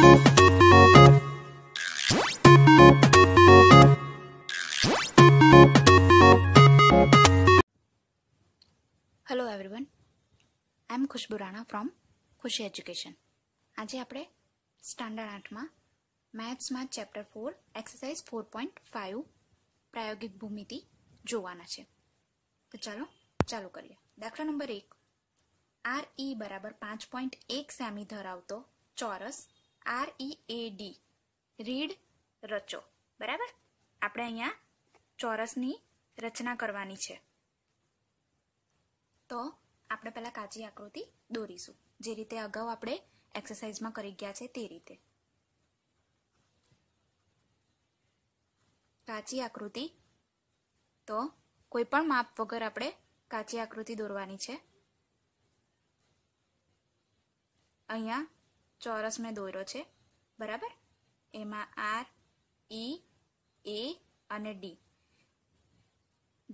hello everyone I am Khushbu Rana from Khushi education આજે આપણે standard આઠમાં મેથ્સમાં chapter four exercise four point five પ્રાયોગિક ભૂમિતિ જોવાના છે તો ચાલો ચાલુ કરીએ દાખલા નંબર એક આર ઈ e બરાબર પાંચ પોઈન્ટ એક સેમી ધરાવતો ચોરસ R E A D read રચો બરાબર આપણે અહીંયા ચોરસની રચના કરવાની છે તો આપણે પહેલાં કાચી આકૃતિ દોરીશું જે રીતે અગાઉ આપણે એક્સરસાઇઝમાં કરી ગયા છે તે રીતે કાચી આકૃતિ તો કોઈ પણ માપ વગર આપણે કાચી આકૃતિ દોરવાની છે અહીંયા ચોરસ મેં દોર્યો છે બરાબર એમાં આર ઈ એ અને ડી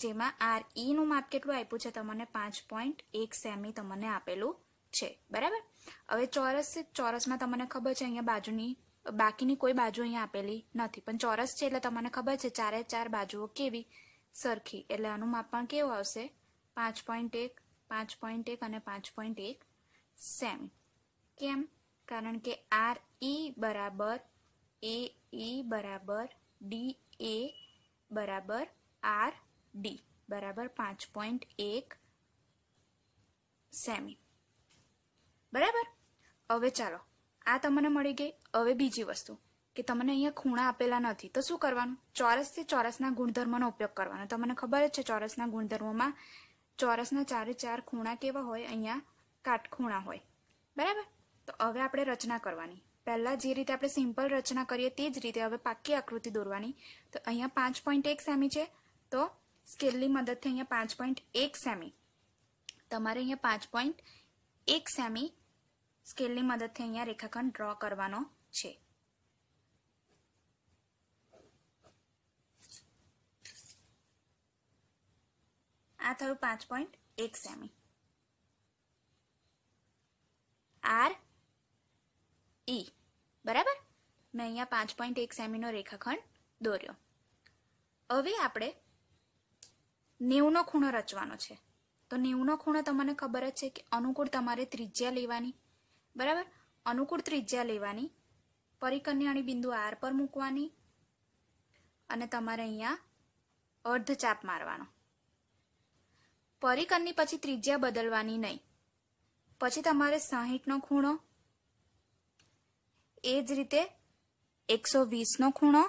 જેમાં આર ઈનું માપ કેટલું આપ્યું છે તમને પાંચ પોઈન્ટ એક સેમી તમને આપેલું છે બરાબર હવે ચોરસ ચોરસમાં તમને ખબર છે અહીંયા બાજુની બાકીની કોઈ બાજુ અહીંયા આપેલી નથી પણ ચોરસ છે એટલે તમને ખબર છે ચારે ચાર બાજુઓ કેવી સરખી એટલે આનું માપ પણ કેવું આવશે પાંચ પોઈન્ટ એક પાંચ પોઈન્ટ એક અને પાંચ પોઈન્ટ એક સેમી કેમ કારણ કે આર ઈ બરાબર એ ઇ બરાબર ડી એ બરાબર આર ડી બરાબર પાંચ પોઈન્ટ એક સેમી બરાબર હવે ચાલો આ તમને મળી ગઈ હવે બીજી વસ્તુ કે તમને અહીંયા ખૂણા આપેલા નથી તો શું કરવાનું ચોરસથી ચોરસના ગુણધર્મનો ઉપયોગ કરવાનો તમને ખબર જ છે ચોરસના ગુણધર્મોમાં ચોરસના ચારે ચાર ખૂણા કેવા હોય અહીંયા કાટખૂણા હોય બરાબર તો હવે આપણે રચના કરવાની પહેલાં જે રીતે આપણે સિમ્પલ રચના કરીએ તે જ રીતે હવે પાકી આકૃતિ દોરવાની તો અહીંયા પાંચ પોઈન્ટ એક સેમી છે તો સ્કેલની મદદથી અહીંયા પાંચ પોઈન્ટ એક સેમી તમારે અહીંયા પાંચ પોઈન્ટ એક સેમી સ્કેલની મદદથી અહીંયા રેખાખંડ ડ્રો કરવાનો છે આ થયું પાંચ પોઈન્ટ એક સેમી આર બરાબર મેં અહીંયા પાંચ પોઈન્ટ એક સેમીનો રેખાખંડ દોર્યો હવે આપણે નેવનો ખૂણો રચવાનો છે તો નેવનો ખૂણો તમને ખબર જ છે કે અનુકૂળ તમારે ત્રિજ્યા લેવાની બરાબર અનુકૂળ ત્રિજ્યા લેવાની પરિકન્યાણી બિંદુ આર પર મૂકવાની અને તમારે અહીંયા અર્ધચાપ મારવાનો પરિકરની પછી ત્રિજ્યા બદલવાની નહીં પછી તમારે સાહીઠનો ખૂણો એ જ રીતે એકસો વીસનો ખૂણો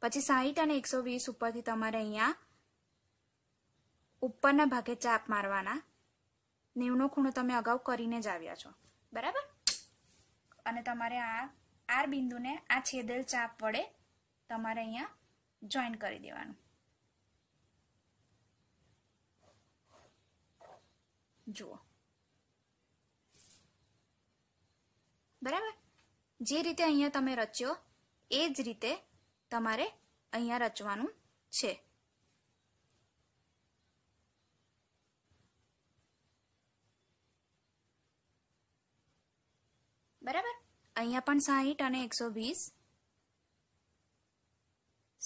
પછી સાહીઠ અને એકસો વીસ ઉપરથી તમારે અહીંયા ઉપરના ભાગે ચાપ મારવાના નેવનો ખૂણો તમે અગાઉ કરીને જ આવ્યા છો બરાબર અને તમારે આ આર બિંદુને આ છેદેલ ચાપ વડે તમારે અહીંયા જોઈન કરી દેવાનું જુઓ બરાબર જે રીતે અહીંયા તમે રચ્યો એ જ રીતે તમારે અહીંયા રચવાનું છે બરાબર અહીંયા પણ સાહીઠ અને એકસો વીસ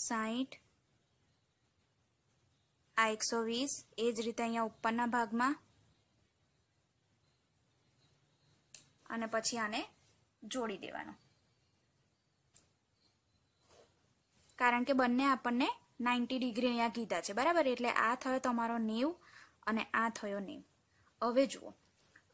સાહીઠ આ એકસો વીસ એ જ રીતે અહીંયા ઉપરના ભાગમાં અને પછી આને જોડી દેવાનો કારણ કે બંને આપણને નાઇન્ટી ડિગ્રી અહીંયા કીધા છે બરાબર એટલે આ થયો તમારો નેવ અને આ થયો નેવ હવે જુઓ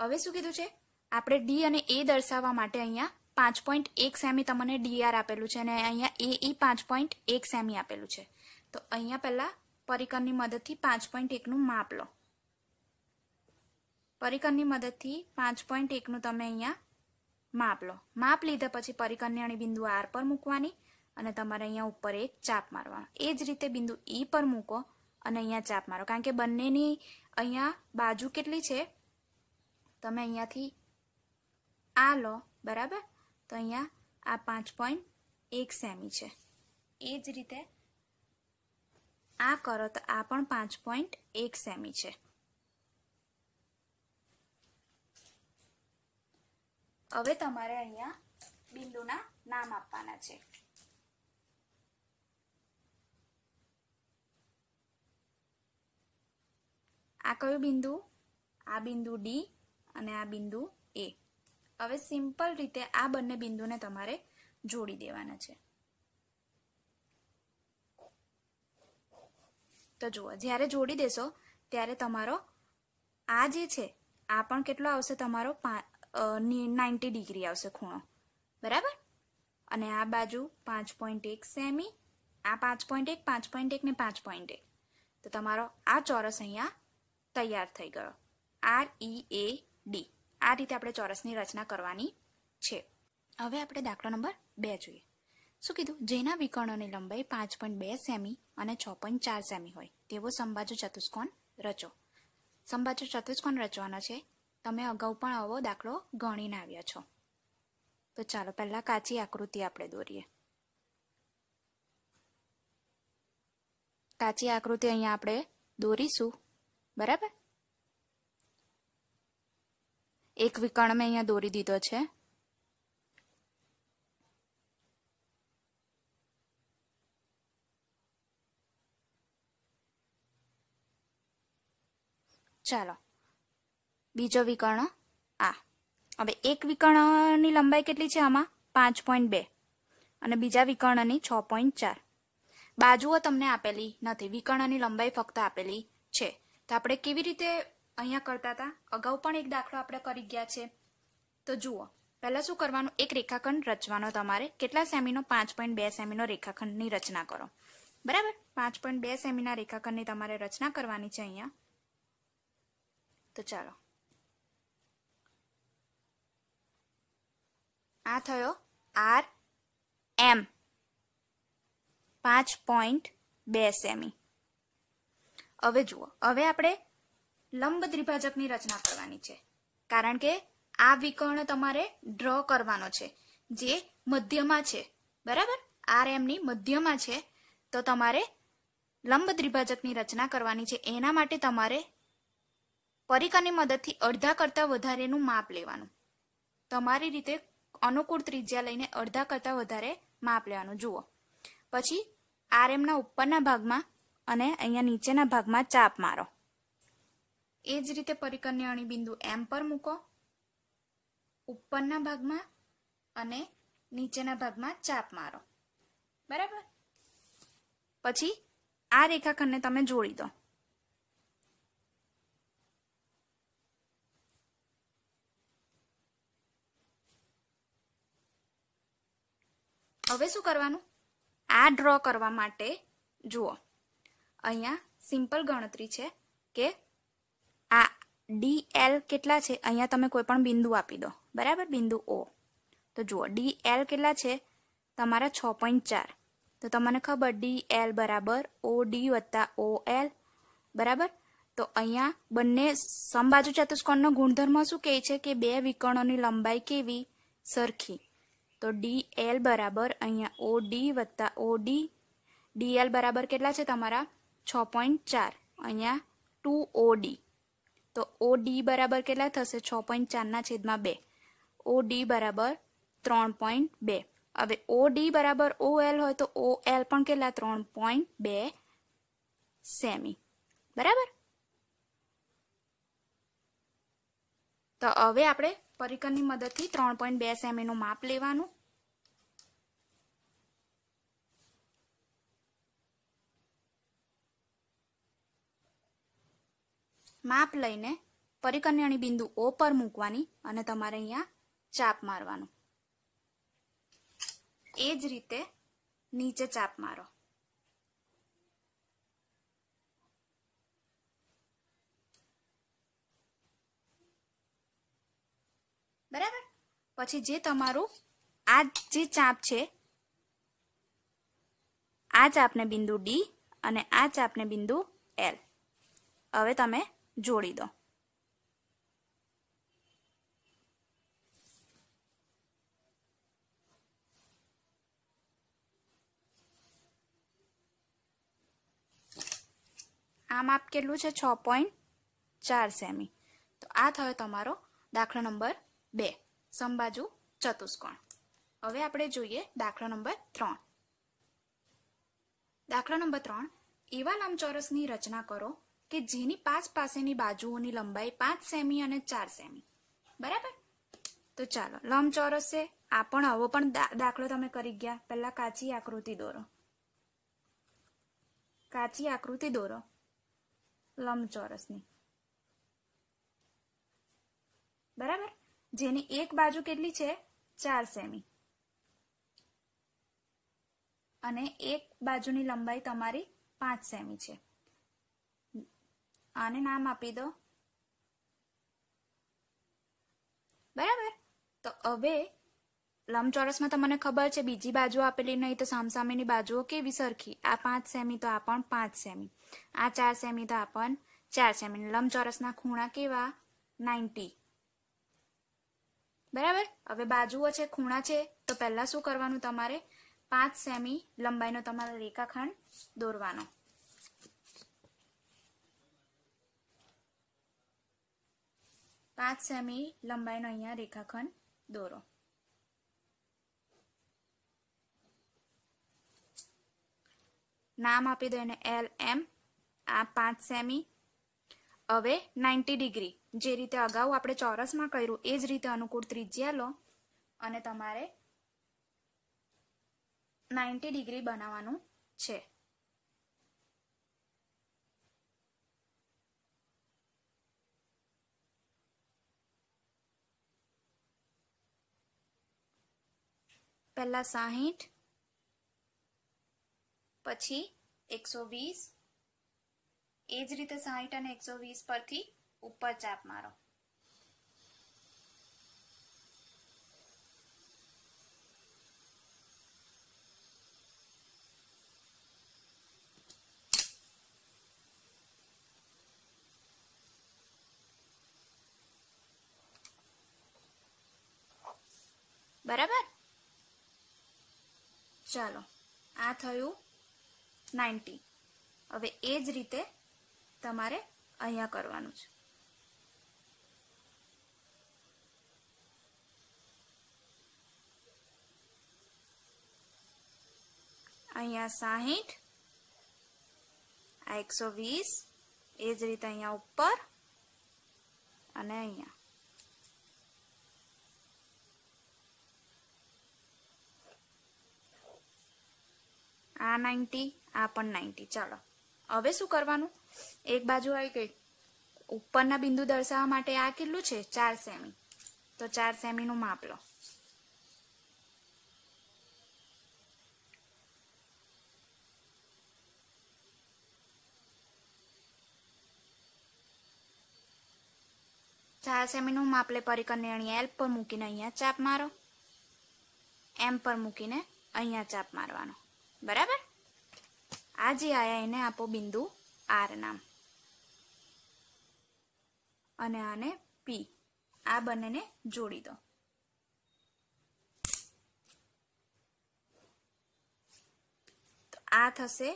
હવે શું કીધું છે આપણે ડી અને એ દર્શાવવા માટે અહીંયા પાંચ પોઈન્ટ એક સેમી તમને ડીઆર આપેલું છે અને અહીંયા એ ઈ પાંચ પોઈન્ટ એક સેમી આપેલું છે તો અહીંયા પહેલાં પરિકરની મદદથી પાંચ પોઈન્ટ એકનું માપ લો પરિકરની મદદથી પાંચ પોઈન્ટ એકનું તમે અહીંયા માપ લો માપ લીધા પછી પરિકન્યાની બિંદુ આર પર મૂકવાની અને તમારે અહીંયા ઉપર એક ચાપ મારવાનો એ જ રીતે બિંદુ ઈ પર મૂકો અને અહીંયા ચાપ મારો કારણ કે બંનેની અહીંયા બાજુ કેટલી છે તમે અહીંયાથી આ લો બરાબર તો અહીંયા આ પાંચ પોઈન્ટ એક સેમી છે એ જ રીતે આ કરો તો આ પણ પાંચ પોઈન્ટ એક સેમી છે હવે તમારે અહીંયા બિંદુના નામ આપવાના છે આ કયું બિંદુ આ બિંદુ ડી અને આ બિંદુ એ હવે સિમ્પલ રીતે આ બંને બિંદુને તમારે જોડી દેવાના છે તો જુઓ જ્યારે જોડી દેશો ત્યારે તમારો આ જે છે આ પણ કેટલો આવશે તમારો નાઇન્ટી ડિગ્રી આવશે ખૂણો બરાબર અને આ બાજુ પાંચ પોઈન્ટ એક સેમી આ પાંચ પોઈન્ટ એક પાંચ પોઈન્ટ એક ને પાંચ પોઈન્ટ એક તો તમારો આ ચોરસ અહીંયા તૈયાર થઈ ગયો આર ઈ એ ડી આ રીતે આપણે ચોરસની રચના કરવાની છે હવે આપણે દાખલો નંબર બે જોઈએ શું કીધું જેના વિકર્ણોની લંબાઈ પાંચ પોઈન્ટ બે સેમી અને છ પોઈન્ટ ચાર સેમી હોય તેવો સંભાજુ ચતુષ્કોણ રચો સંભાજુ ચતુષ્કોણ રચવાનો છે તમે અગાઉ પણ આવો દાખલો ગણીને આવ્યા છો તો ચાલો પહેલાં કાચી આકૃતિ આપણે દોરીએ કાચી આકૃતિ અહીંયા આપણે દોરીશું બરાબર એક વિકર્ણ મેં અહીંયા દોરી દીધો છે ચાલો બીજો વિકર્ણ આ હવે એક વિકર્ણની લંબાઈ કેટલી છે આમાં પાંચ પોઈન્ટ બે અને બીજા વિકર્ણની છ પોઈન્ટ ચાર બાજુઓ તમને આપેલી નથી વિકર્ણની લંબાઈ ફક્ત આપેલી છે તો આપણે કેવી રીતે અહીંયા કરતા હતા અગાઉ પણ એક દાખલો આપણે કરી ગયા છે તો જુઓ પહેલાં શું કરવાનું એક રેખાખંડ રચવાનો તમારે કેટલા સેમીનો પાંચ પોઈન્ટ બે સેમીનો રેખાખંડની રચના કરો બરાબર પાંચ પોઈન્ટ બે સેમીના રેખાખંડની તમારે રચના કરવાની છે અહીંયા તો ચાલો આ થયો આર એમ પાંચ પોઈન્ટ બે સેમી હવે જુઓ હવે આપણે લંબ દ્વિભાજકની રચના કરવાની છે કારણ કે આ વિકર્ણ તમારે ડ્રો કરવાનો છે જે મધ્યમાં છે બરાબર આર એમની મધ્યમાં છે તો તમારે લંબ દ્વિભાજકની રચના કરવાની છે એના માટે તમારે પરિકરની મદદથી અડધા કરતાં વધારેનું માપ લેવાનું તમારી રીતે અનુકૂળ ત્રિજ્યા લઈને અડધા કરતાં વધારે માપ લેવાનું જુઓ પછી આરએમના ઉપરના ભાગમાં અને અહીંયા નીચેના ભાગમાં ચાપ મારો એ જ રીતે પરિકરને બિંદુ એમ પર મૂકો ઉપરના ભાગમાં અને નીચેના ભાગમાં ચાપ મારો બરાબર પછી આ રેખાખંડને તમે જોડી દો હવે શું કરવાનું આ ડ્રો કરવા માટે જુઓ અહીંયા સિમ્પલ ગણતરી છે કે આ ડી એલ કેટલા છે અહીંયા તમે કોઈ પણ બિંદુ આપી દો બરાબર બિંદુ ઓ તો જુઓ ડી એલ કેટલા છે તમારા છ પોઈન્ટ ચાર તો તમને ખબર ડી એલ બરાબર ઓ ડી વત્તા ઓ એલ બરાબર તો અહીંયા બંને સમબાજુ ચતુષ્કોણનો ગુણધર્મ શું કહે છે કે બે વિકણોની લંબાઈ કેવી સરખી તો ડી એલ બરાબર અહીંયા ઓ ડી વત્તા ઓ ડી ડીએલ બરાબર કેટલા છે તમારા છ પોઈન્ટ ચાર અહીંયા ટુ ઓ ડી તો ઓ ડી બરાબર કેટલા થશે છ પોઈન્ટ ચારના છેદમાં બે ઓ ડી બરાબર ત્રણ પોઈન્ટ બે હવે ઓ ડી બરાબર ઓ એલ હોય તો ઓ એલ પણ કેટલા ત્રણ પોઈન્ટ બે સેમી બરાબર તો હવે આપણે પરિકરની મદદથી ત્રણ પોઈન્ટ બે સેમીનું માપ લેવાનું માપ લઈને પરિકન્યાની બિંદુ ઓ પર મૂકવાની અને તમારે અહીંયા ચાપ મારવાનું એ જ રીતે નીચે ચાપ મારો પછી જે તમારું આ જે ચાપ છે આ ચાપને બિંદુ ડી અને આ ચાપને બિંદુ એલ હવે તમે જોડી દો આ માપ કેટલું છે છ પોઈન્ટ ચાર સેમી તો આ થયો તમારો દાખલો નંબર બે સંબાજુ ચતુષ્કોણ હવે આપણે જોઈએ દાખલો નંબર ત્રણ દાખલો નંબર ત્રણ એવા લંબચોરસની રચના કરો કે જેની પાંચ પાસેની બાજુઓની લંબાઈ પાંચ સેમી અને ચાર સેમી બરાબર તો ચાલો લંબચોરસ છે આ પણ આવો પણ દાખલો તમે કરી ગયા પહેલા કાચી આકૃતિ દોરો કાચી આકૃતિ દોરો લંબચોરસની બરાબર જેની એક બાજુ કેટલી છે ચાર સેમી અને એક બાજુની લંબાઈ તમારી પાંચ સેમી છે આને નામ આપી દો બરાબર તો હવે લંબચોરસમાં તમને ખબર છે બીજી બાજુ આપેલી નહીં તો સામસામેની બાજુઓ કેવી સરખી આ પાંચ સેમી તો આ પણ પાંચ સેમી આ ચાર સેમી તો આ પણ ચાર સેમી લંબચોરસના ખૂણા કેવા નાઇન્ટી બરાબર હવે બાજુઓ છે ખૂણા છે તો પહેલાં શું કરવાનું તમારે પાંચ સેમી લંબાઈનો તમારો રેખાખંડ દોરવાનો પાંચ સેમી લંબાઈનો અહીંયા રેખાખંડ દોરો નામ આપી દો એને એલ એમ આ પાંચ સેમી હવે નાઇન્ટી ડિગ્રી જે રીતે અગાઉ આપણે ચોરસમાં કર્યું એ જ રીતે અનુકૂળ ત્રિજ્યા લો અને તમારે નાઇન્ટી ડિગ્રી બનાવવાનું છે પહેલા સાહીઠ પછી એકસો વીસ એ જ રીતે સાહીઠ અને એકસો વીસ પરથી ઉપર ચાપ મારો બરાબર ચાલો આ થયું નાઇન્ટી હવે એ જ રીતે તમારે અહીંયા કરવાનું છે અહીંયા સાહીઠ આ એકસો વીસ એ જ રીતે અહીંયા ઉપર અને અહીંયા આ નાઇન્ટી આ પણ નાઇન્ટી ચાલો હવે શું કરવાનું એક બાજુ આવી ગઈ ઉપરના બિંદુ દર્શાવવા માટે આ કેટલું છે ચાર સેમી તો ચાર સેમી નું માપ લો છાસેમીનું માપ લઈ પરિકરને અહીંયા એલ પર મૂકીને અહીંયા ચાપ મારો એમ પર મૂકીને અહીંયા ચાપ મારવાનો બરાબર આ જે આયા એને આપો બિંદુ આર નામ અને આને પી આ બંનેને જોડી દો તો આ થશે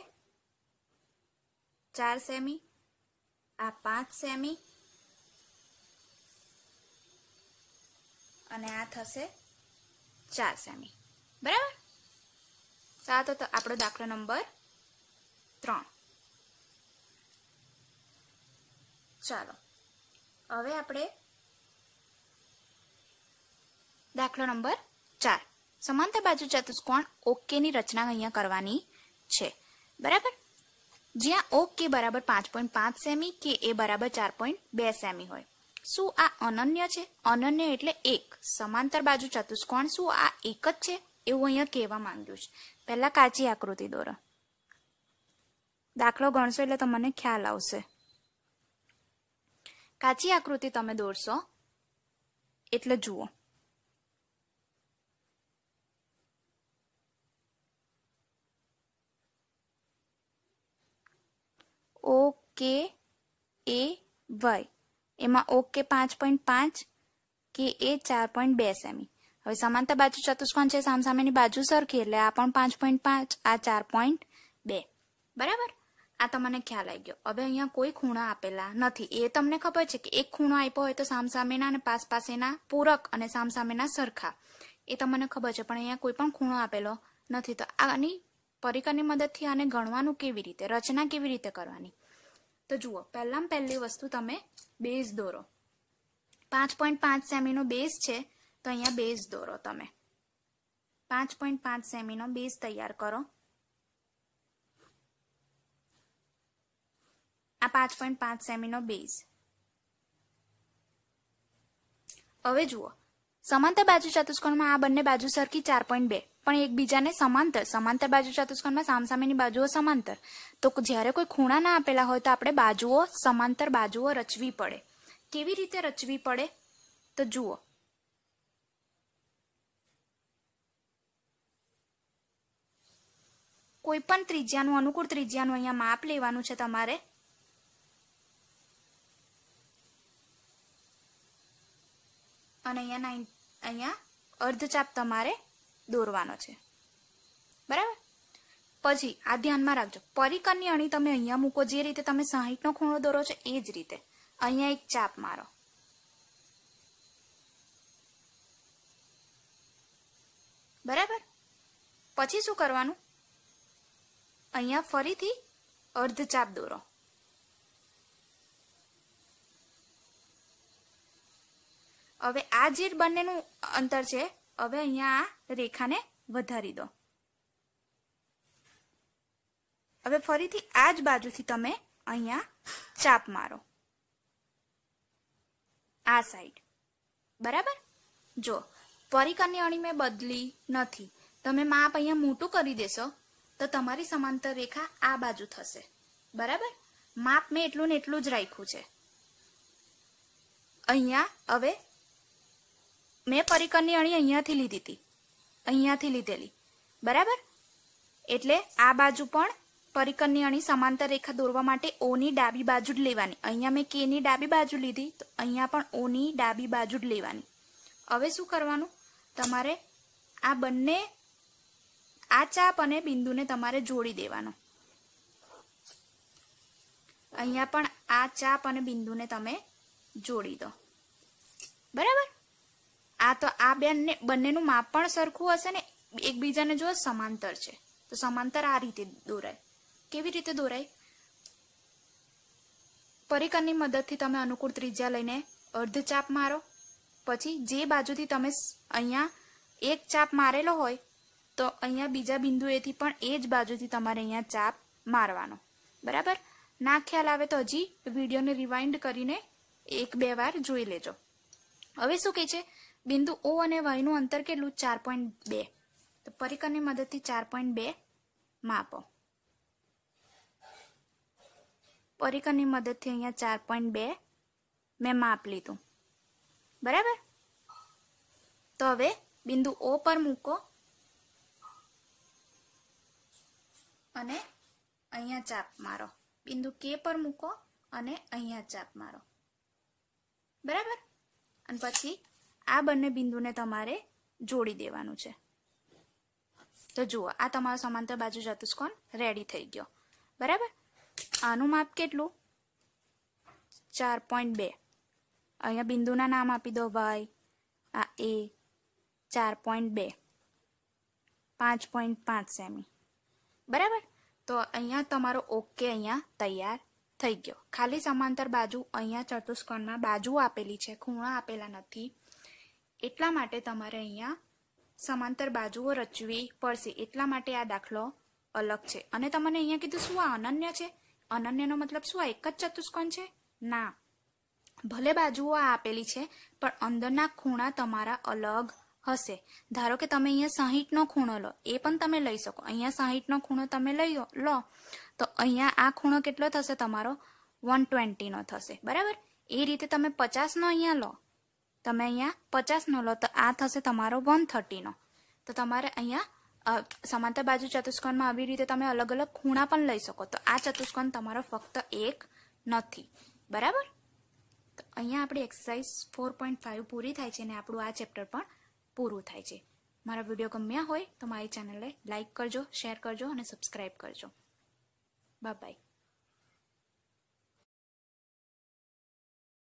ચાર સેમી આ પાંચ સેમી અને આ થશે ચાર સેમી બરાબર તો આ તો આપણો દાખલો નંબર ત્રણ ચાલો હવે આપણે દાખલો નંબર ચાર સમાંતર બાજુ ચતુષ્કોણ ઓકેની રચના અહીંયા કરવાની છે બરાબર જ્યાં ઓકે બરાબર પાંચ પોઈન્ટ પાંચ સેમી કે એ બરાબર ચાર પોઈન્ટ બે સેમી હોય શું આ અનન્ય છે અનન્ય એટલે એક સમાંતર બાજુ ચતુષ્કોણ શું આ એક જ છે એવું અહીંયા કહેવા માંગ્યું છે પહેલાં કાચી આકૃતિ દોરો દાખલો ગણશો એટલે તમને ખ્યાલ આવશે કાચી આકૃતિ તમે દોરશો એટલે જુઓ ઓકે એ વય એમાં ઓકે પાંચ પોઈન્ટ પાંચ કે એ ચાર પોઈન્ટ બે સેમી હવે સમાનતા બાજુ ચતુષ્કોણ છે સામસામેની બાજુ સરખી એટલે આ પણ પાંચ પોઈન્ટ પાંચ આ ચાર પોઈન્ટ બે બરાબર આ તમને ખ્યાલ આવી ગયો હવે અહીંયા કોઈ ખૂણા આપેલા નથી એ તમને ખબર છે કે એક ખૂણો આપ્યો હોય તો સામસામેના અને પાસ પાસેના પૂરક અને સામસામેના સરખા એ તમને ખબર છે પણ અહીંયા કોઈ પણ ખૂણો આપેલો નથી તો આની પરિકરની મદદથી આને ગણવાનું કેવી રીતે રચના કેવી રીતે કરવાની તો જુઓ પહેલામાં પહેલી વસ્તુ તમે બેઝ દોરો પાંચ પોઈન્ટ પાંચ સેમીનો બેઝ છે તો અહીંયા બેઝ દોરો તમે પાંચ પોઈન્ટ પાંચ સેમીનો બેઝ તૈયાર કરો આ પાંચ પોઈન્ટ પાંચ સેમીનો બેઝ હવે જુઓ સમાંતર બાજુ ચતુષ્કોણમાં આ બંને બાજુ સરખી ચાર પોઈન્ટ બે પણ એકબીજાને સમાંતર સમાંતર બાજુ ચતુષ્કોણમાં સામસામેની બાજુઓ સમાંતર તો જ્યારે કોઈ ખૂણા ના આપેલા હોય તો આપણે બાજુઓ સમાંતર બાજુઓ રચવી પડે કેવી રીતે રચવી પડે તો જુઓ કોઈ પણ ત્રિજ્યાનું અનુકૂળ ત્રિજ્યાનું અહીંયા માપ લેવાનું છે તમારે અને અહીંયા અહીંયા અર્ધચાપ તમારે દોરવાનો છે બરાબર પછી આ ધ્યાનમાં રાખજો પરિકરની અણી તમે અહીંયા મૂકો જે રીતે તમે સાહીઠનો ખૂણો દોરો છો એ જ રીતે અહીંયા એક ચાપ મારો બરાબર પછી શું કરવાનું અહીંયા ફરીથી અર્ધ ચાપ દોરો હવે આ જીર બંનેનું અંતર છે હવે અહીંયા આ રેખાને વધારી દો હવે ફરીથી આ જ બાજુથી તમે અહીંયા ચાપ મારો આ સાઈડ બરાબર જો પરિકરની અણી મેં બદલી નથી તમે માપ અહીંયા મોટું કરી દેશો તો તમારી સમાંતર રેખા આ બાજુ થશે બરાબર માપ મેં એટલું ને એટલું જ રાખ્યું છે અહીંયા હવે મેં પરિકરની અણી અહીંયાથી લીધી હતી અહીંયાથી લીધેલી બરાબર એટલે આ બાજુ પણ પરિકરની અણી સમાંતર રેખા દોરવા માટે ઓની ડાબી બાજુ જ લેવાની અહીંયા મેં કેની ડાબી બાજુ લીધી તો અહીંયા પણ ઓની ડાબી બાજુ જ લેવાની હવે શું કરવાનું તમારે આ બંને આ ચાપ અને બિંદુને તમારે જોડી દેવાનો અહીંયા પણ આ ચાપ અને બિંદુને તમે જોડી દો બરાબર આ તો આ બેનને બંનેનું માપ પણ સરખું હશે ને એકબીજાને જો સમાંતર છે તો સમાંતર આ રીતે દોરાય કેવી રીતે દોરાય પરિકરની મદદથી તમે અનુકૂળ ત્રિજ્યા લઈને અર્ધ ચાપ મારો પછી જે બાજુથી તમે અહીંયા એક ચાપ મારેલો હોય તો અહીંયા બીજા બિંદુએથી પણ એ જ બાજુથી તમારે અહીંયા ચાપ મારવાનો બરાબર ના ખ્યાલ આવે તો હજી વિડીયોને રિવાઇન્ડ કરીને એક બે વાર જોઈ લેજો હવે શું કહે છે બિંદુ ઓ અને વયનું અંતર કેટલું ચાર પોઈન્ટ બે તો પરિકરની મદદથી ચાર પોઈન્ટ બે માપો પરિકરની મદદથી અહીંયા ચાર પોઈન્ટ બે મેં માપ લીધું બરાબર તો હવે બિંદુ ઓ પર મૂકો અને અહીંયા ચાપ મારો બિંદુ કે પર મૂકો અને અહીંયા ચાપ મારો બરાબર અને પછી આ બંને બિંદુને તમારે જોડી દેવાનું છે તો જુઓ આ તમારો સમાંતર બાજુ ચતુષ્કોણ રેડી થઈ ગયો બરાબર આનું માપ કેટલું ચાર પોઈન્ટ બે અહીંયા બિંદુના નામ આપી દો વાય આ એ ચાર પોઈન્ટ બે પાંચ પોઈન્ટ પાંચ સેમી બરાબર તો અહીંયા તમારો ઓકે અહીંયા તૈયાર થઈ ગયો ખાલી સમાંતર બાજુ અહીંયા ચતુષ્કોણમાં બાજુ આપેલી છે ખૂણા આપેલા નથી એટલા માટે તમારે અહીંયા સમાંતર બાજુઓ રચવી પડશે એટલા માટે આ દાખલો અલગ છે અને તમને અહીંયા કીધું શું આ અનન્ય છે અનન્યનો મતલબ શું આ એક જ ચતુષ્કોણ છે ના ભલે બાજુઓ આ આપેલી છે પણ અંદરના ખૂણા તમારા અલગ હશે ધારો કે તમે અહીંયા સાહીઠનો ખૂણો લો એ પણ તમે લઈ શકો અહીંયા સાહીઠનો ખૂણો તમે લઈ લો તો અહીંયા આ ખૂણો કેટલો થશે તમારો વન ટ્વેન્ટીનો થશે બરાબર એ રીતે તમે પચાસનો અહીંયા લો તમે અહીંયા પચાસનો લો તો આ થશે તમારો વન થર્ટીનો તો તમારે અહીંયા સમાંતર બાજુ ચતુષ્કોણમાં આવી રીતે તમે અલગ અલગ ખૂણા પણ લઈ શકો તો આ ચતુષ્કોણ તમારો ફક્ત એક નથી બરાબર તો અહીંયા આપણી એક્સરસાઇઝ ફોર પોઈન્ટ ફાઇવ પૂરી થાય છે અને આપણું આ ચેપ્ટર પણ પૂરું થાય છે મારા વિડીયો ગમ્યા હોય તો મારી ચેનલને લાઇક કરજો શેર કરજો અને સબસ્ક્રાઇબ કરજો બાય બાય